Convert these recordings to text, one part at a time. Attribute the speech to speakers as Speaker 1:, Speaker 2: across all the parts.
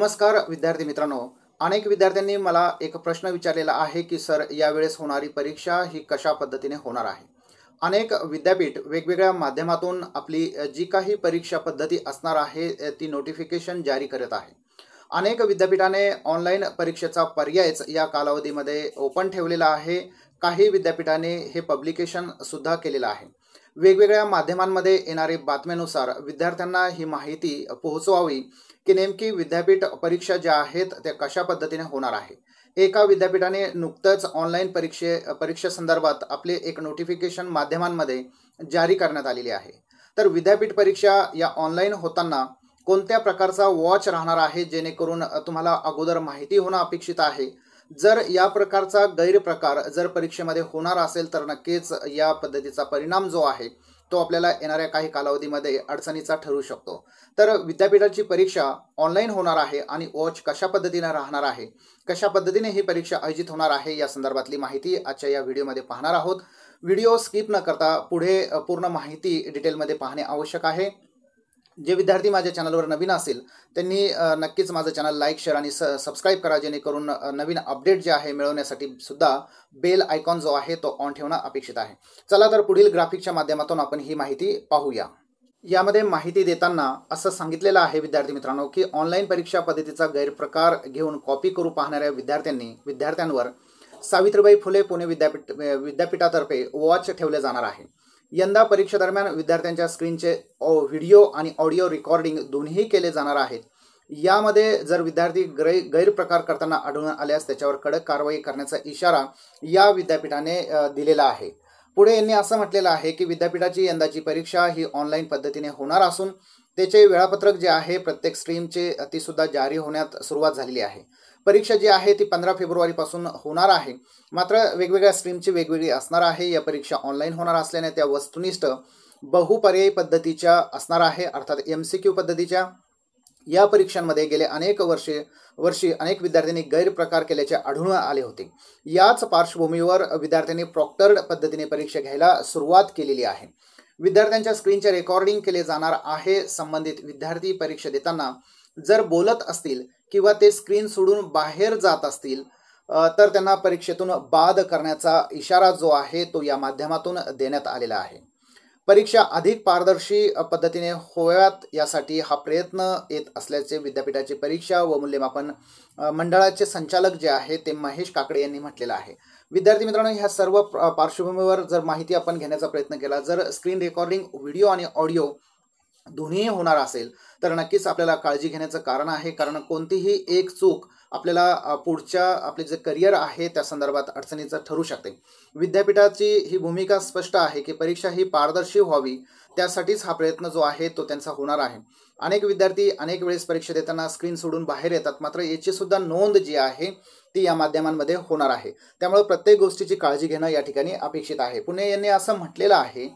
Speaker 1: नमस्कार विद्यार्थी मित्रांनो अनेक विद्यार्थ्यांनी मला एक प्रश्न विचारलेला आहे की सर यावेळेस होणारी परीक्षा ही कशा पद्धतीने होणार आहे अनेक विद्यापीठ वेगवेगळ्या माध्यमातून आपली जी काही परीक्षा पद्धती असणार आहे ती नोटिफिकेशन जारी करत आहे अनेक विद्यापीठाने ऑनलाईन परीक्षेचा पर्यायच या कालावधीमध्ये ओपन ठेवलेला आहे काही विद्यापीठाने हे पब्लिकेशन सुद्धा केलेलं आहे वेगवेगळ्या माध्यमांमध्ये येणारे बातम्यानुसार विद्यार्थ्यांना ही माहिती पोहोचवावी की नेमकी विद्यापीठ परीक्षा ज्या आहेत त्या कशा पद्धतीने होणार आहे एका विद्यापीठाने नुकतंच ऑनलाईन परीक्षे परीक्षेसंदर्भात आपले एक नोटिफिकेशन माध्यमांमध्ये जारी करण्यात आलेली आहे तर विद्यापीठ परीक्षा या ऑनलाईन होताना कोणत्या प्रकारचा वॉच राहणार आहे जेणेकरून तुम्हाला अगोदर माहिती होणं अपेक्षित आहे जर या प्रकारचा गैरप्रकार जर परीक्षेमध्ये होणार असेल तर नक्कीच या पद्धतीचा परिणाम जो आहे तो आपल्याला येणाऱ्या काही कालावधीमध्ये अडचणीचा ठरू शकतो तर विद्यापीठाची परीक्षा ऑनलाईन होणार आहे आणि ओच कशा पद्धतीने राहणार आहे कशा पद्धतीने ही परीक्षा आयोजित होणार आहे या संदर्भातली माहिती आजच्या या व्हिडिओमध्ये पाहणार आहोत व्हिडिओ स्किप न करता पुढे पूर्ण माहिती डिटेलमध्ये पाहणे आवश्यक आहे जे विद्यार्थी माझ्या चॅनलवर नवीन असेल त्यांनी नक्कीच माझं चॅनल लाईक शेअर आणि स सबस्क्राईब करा जेणेकरून नवीन अपडेट जे आहे मिळवण्यासाठी सुद्धा बेल आयकॉन जो आहे तो ऑन ठेवणं अपेक्षित आहे चला तर पुढील ग्राफिकच्या माध्यमातून आपण ही माहिती पाहूया यामध्ये माहिती देताना असं सांगितलेलं आहे विद्यार्थी मित्रांनो की ऑनलाईन परीक्षा पद्धतीचा गैरप्रकार घेऊन कॉपी करू पाहणाऱ्या विद्यार्थ्यांनी विद्यार्थ्यांवर सावित्रीबाई फुले पुणे विद्यापीठ विद्यापीठातर्फे वॉच ठेवले जाणार आहे यंदा परीक्षेदरम्यान विद्यार्थ्यांच्या स्क्रीनचे व्हिडिओ आणि ऑडिओ रेकॉर्डिंग दोन्ही केले जाणार आहेत यामध्ये जर विद्यार्थी गै गैरप्रकार करताना आढळून आल्यास त्याच्यावर कडक कारवाई करण्याचा इशारा या विद्यापीठाने दिलेला आहे पुढे यांनी असं म्हटलेलं आहे की विद्यापीठाची यंदाची परीक्षा ही ऑनलाईन पद्धतीने होणार असून त्याचे वेळापत्रक जे आहे प्रत्येक स्ट्रीमचे ती सुद्धा जारी होण्यात सुरुवात झालेली आहे परीक्षा जी आहे ती पंधरा फेब्रुवारीपासून होणार आहे मात्र वेगवेगळ्या स्ट्रीमची वेगवेगळी असणार आहे या परीक्षा ऑनलाईन होणार असल्याने त्या वस्तुनिष्ठ बहुपर्यायी पद्धतीच्या असणार आहे अर्थात एम सी क्यू पद्धतीच्या या परीक्षांमध्ये गेले अनेक वर्षे वर्षी अनेक विद्यार्थ्यांनी गैरप्रकार केल्याचे आढळून आले होते याच पार्श्वभूमीवर विद्यार्थ्यांनी प्रॉक्टर्ड पद्धतीने परीक्षा घ्यायला सुरुवात केलेली आहे विद्यार्थ्यांच्या स्क्रीनचे रेकॉर्डिंग केले जाणार आहे संबंधित विद्यार्थी परीक्षा देताना जर बोलत असतील किंवा ते स्क्रीन सोडून बाहेर जात असतील तर त्यांना परीक्षेतून बाद करण्याचा इशारा जो आहे तो या माध्यमातून देण्यात आलेला आहे परीक्षा अधिक पारदर्शी पद्धतीने होव्यात यासाठी हा प्रयत्न येत असल्याचे विद्यापीठाचे परीक्षा व मूल्यमापन मंडळाचे संचालक जे आहे ते महेश काकडे यांनी म्हटलेलं आहे विद्यार्थी मित्रांनो ह्या सर्व पार्श्वभूमीवर जर माहिती आपण घेण्याचा प्रयत्न केला जर स्क्रीन रेकॉर्डिंग व्हिडिओ आणि ऑडिओ दोन्ही होणार असेल तर नक्कीच आपल्याला काळजी घेण्याचं कारण आहे कारण कोणतीही एक चूक आपल्याला पुढच्या आपले जे करिअर आहे त्या संदर्भात अडचणीचं ठरू शकते विद्यापीठाची ही भूमिका स्पष्ट आहे की परीक्षा ही पारदर्शी व्हावी त्यासाठीच हा प्रयत्न जो आहे तो त्यांचा होणार आहे अनेक विद्यार्थी अनेक वेळेस परीक्षा देताना स्क्रीन सोडून बाहेर येतात मात्र याची सुद्धा नोंद जी आहे ती या माध्यमांमध्ये होणार आहे त्यामुळे प्रत्येक गोष्टीची काळजी घेणं या ठिकाणी अपेक्षित आहे पुणे यांनी असं म्हटलेलं आहे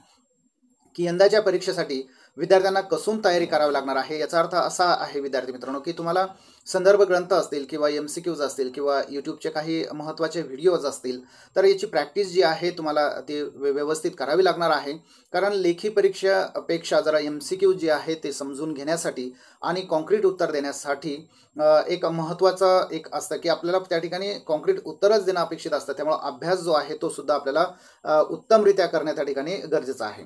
Speaker 1: की यंदाच्या परीक्षेसाठी विद्यार्थ्यांना कसून तयारी करावी लागणार आहे याचा अर्थ असा आहे विद्यार्थी मित्रांनो की तुम्हाला संदर्भ ग्रंथ असतील किंवा एम सी क्यूज असतील किंवा यूट्यूबचे काही महत्त्वाचे व्हिडिओज असतील तर याची प्रॅक्टिस जी आहे तुम्हाला ती व्यवस्थित करावी लागणार आहे कारण लेखी परीक्षापेक्षा जरा एम सी क्यू जे आहे ते समजून घेण्यासाठी आणि कॉन्क्रीट उत्तर देण्यासाठी एक महत्त्वाचं एक असतं की आपल्याला त्या ठिकाणी कॉन्क्रीट उत्तरच देणं अपेक्षित असतं त्यामुळे अभ्यास जो आहे तो सुद्धा आपल्याला उत्तमरित्या करणे त्या ठिकाणी गरजेचं आहे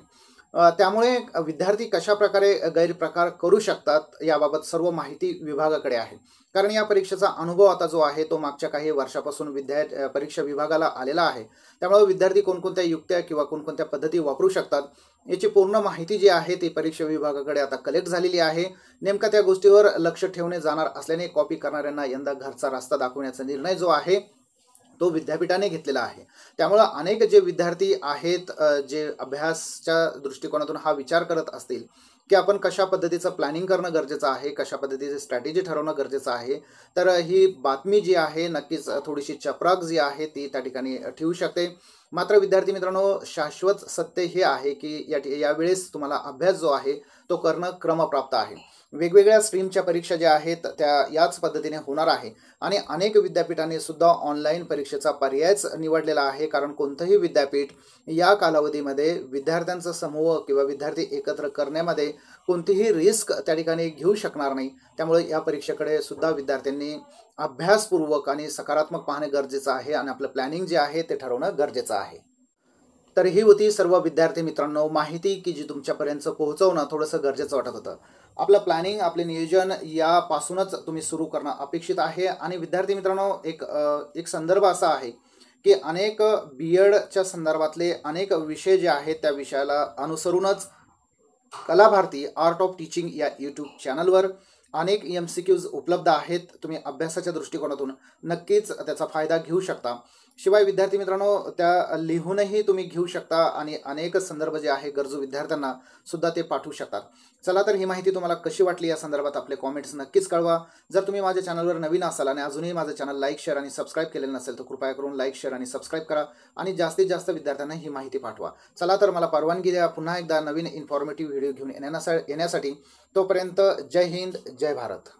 Speaker 1: त्यामुळे विद्यार्थी कशा प्रकारे गैरप्रकार करू शकतात याबाबत सर्व माहिती विभागाकडे आहे कारण या परीक्षेचा अनुभव आता जो आहे तो मागच्या काही वर्षापासून विद्या परीक्षा विभागाला आलेला आहे त्यामुळे विद्यार्थी कोणकोणत्या युक्त्या किंवा कोणकोणत्या पद्धती वापरू शकतात याची पूर्ण माहिती जी आहे ती परीक्षा विभागाकडे आता कलेक्ट झालेली आहे नेमका त्या गोष्टीवर लक्ष ठेवणे जाणार असल्याने कॉपी करणाऱ्यांना यंदा घरचा रस्ता दाखवण्याचा निर्णय जो आहे तो विद्यापीठाने घेतलेला आहे त्यामुळं अनेक जे विद्यार्थी आहेत जे अभ्यासच्या दृष्टिकोनातून हा विचार करत असतील की आपण कशा पद्धतीचं प्लॅनिंग करणं गरजेचं आहे कशा पद्धतीची स्ट्रॅटेजी ठरवणं गरजेचं आहे तर ही बातमी जी आहे नक्कीच थोडीशी चपराक जी आहे ती त्या ठिकाणी ठेवू शकते मात्र विद्यार्थी मित्रांनो शाश्वत सत्य हे आहे की या यावेळेस तुम्हाला अभ्यास जो आहे तो करणं क्रमप्राप्त आहे वेगवेगळ्या स्ट्रीमच्या परीक्षा ज्या आहेत त्या याच पद्धतीने होणार आहे आणि अनेक विद्यापीठांनी सुद्धा ऑनलाईन परीक्षेचा पर्यायच निवडलेला आहे कारण कोणतंही विद्यापीठ या कालावधीमध्ये विद्यार्थ्यांचा समूह किंवा विद्यार्थी एकत्र करण्यामध्ये कोणतीही रिस्क त्या ठिकाणी घेऊ शकणार नाही त्यामुळे या परीक्षेकडे सुद्धा विद्यार्थ्यांनी अभ्यासपूर्वक आणि सकारात्मक पाहणे गरजेचं आहे आणि आपलं प्लॅनिंग जे आहे ते ठरवणं गरजेचं आहे तर ही होती सर्व विद्यार्थी मित्रांनो माहिती की जी तुमच्यापर्यंत पोहोचवणं थोडंसं गरजेचं वाटत होतं आपलं प्लॅनिंग आपले नियोजन यापासूनच तुम्ही सुरू करणं अपेक्षित आहे आणि विद्यार्थी मित्रांनो एक एक संदर्भ असा आहे की अनेक बी एडच्या संदर्भातले अनेक विषय जे आहेत त्या विषयाला अनुसरूनच Kala Bharati art of teaching या यूट्यूब चॅनलवर अनेक एम सी क्यूज उपलब्ध आहेत तुम्ही अभ्यासाच्या दृष्टिकोनातून नक्कीच त्याचा फायदा घेऊ शकता शिवाय विद्यार्थी मित्रांनो त्या लिहूनही तुम्ही घेऊ शकता आणि अनेक संदर्भ जे आहे गरजू विद्यार्थ्यांना सुद्धा ते पाठवू शकतात चला तर ही माहिती तुम्हाला कशी वाटली या संदर्भात आपले कॉमेंट्स नक्कीच कळवा जर तुम्ही माझ्या चॅनलवर नवीन असाल आणि अजूनही माझं चॅनल लाईक शेअर आणि सबस्क्राईब केलेलं नसेल तर कृपया करून लाईक शेअर आणि सबस्क्राईब करा आणि जास्तीत जास्त विद्यार्थ्यांना ही माहिती पाठवा चला तर मला परवानगी द्या पुन्हा एकदा नवीन इन्फॉर्मेटिव्ह व्हिडिओ घेऊन येण्यासाठी तोपर्यंत जय हिंद जय भारत